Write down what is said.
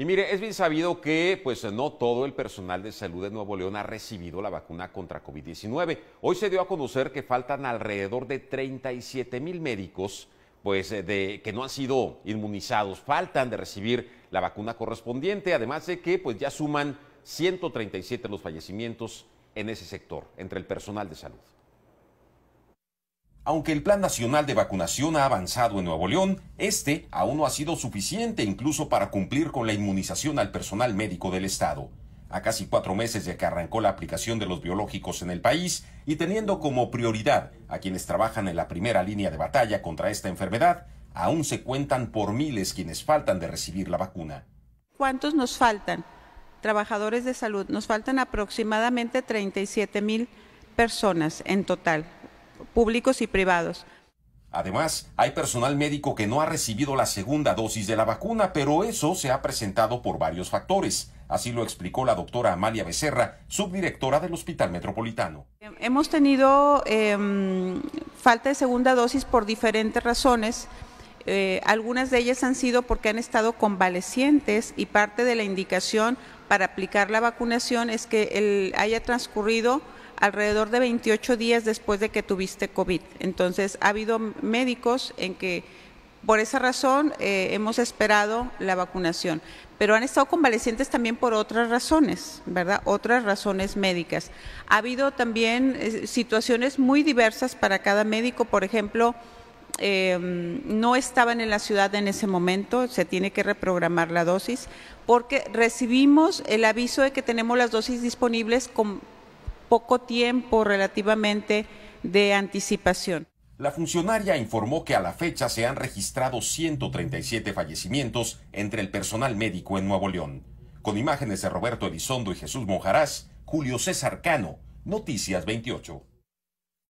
Y mire, es bien sabido que pues no todo el personal de salud de Nuevo León ha recibido la vacuna contra COVID-19. Hoy se dio a conocer que faltan alrededor de 37 mil médicos pues eh, de que no han sido inmunizados, faltan de recibir la vacuna correspondiente, además de que pues ya suman 137 los fallecimientos en ese sector entre el personal de salud. Aunque el Plan Nacional de Vacunación ha avanzado en Nuevo León, este aún no ha sido suficiente incluso para cumplir con la inmunización al personal médico del Estado. A casi cuatro meses de que arrancó la aplicación de los biológicos en el país y teniendo como prioridad a quienes trabajan en la primera línea de batalla contra esta enfermedad, aún se cuentan por miles quienes faltan de recibir la vacuna. ¿Cuántos nos faltan? Trabajadores de salud, nos faltan aproximadamente 37 mil personas en total públicos y privados. Además, hay personal médico que no ha recibido la segunda dosis de la vacuna, pero eso se ha presentado por varios factores. Así lo explicó la doctora Amalia Becerra, subdirectora del Hospital Metropolitano. Hemos tenido em, falta de segunda dosis por diferentes razones. Eh, algunas de ellas han sido porque han estado convalecientes y parte de la indicación para aplicar la vacunación es que haya transcurrido alrededor de 28 días después de que tuviste COVID. Entonces, ha habido médicos en que por esa razón eh, hemos esperado la vacunación, pero han estado convalecientes también por otras razones, ¿verdad? Otras razones médicas. Ha habido también eh, situaciones muy diversas para cada médico, por ejemplo, Em, no estaban en la ciudad en ese momento, se tiene que reprogramar la dosis, porque recibimos el aviso de que tenemos las dosis disponibles con poco tiempo relativamente de anticipación. La funcionaria informó que a la fecha se han registrado 137 fallecimientos entre el personal médico en Nuevo León. Con imágenes de Roberto Elizondo y Jesús Monjarás, Julio César Cano, Noticias 28.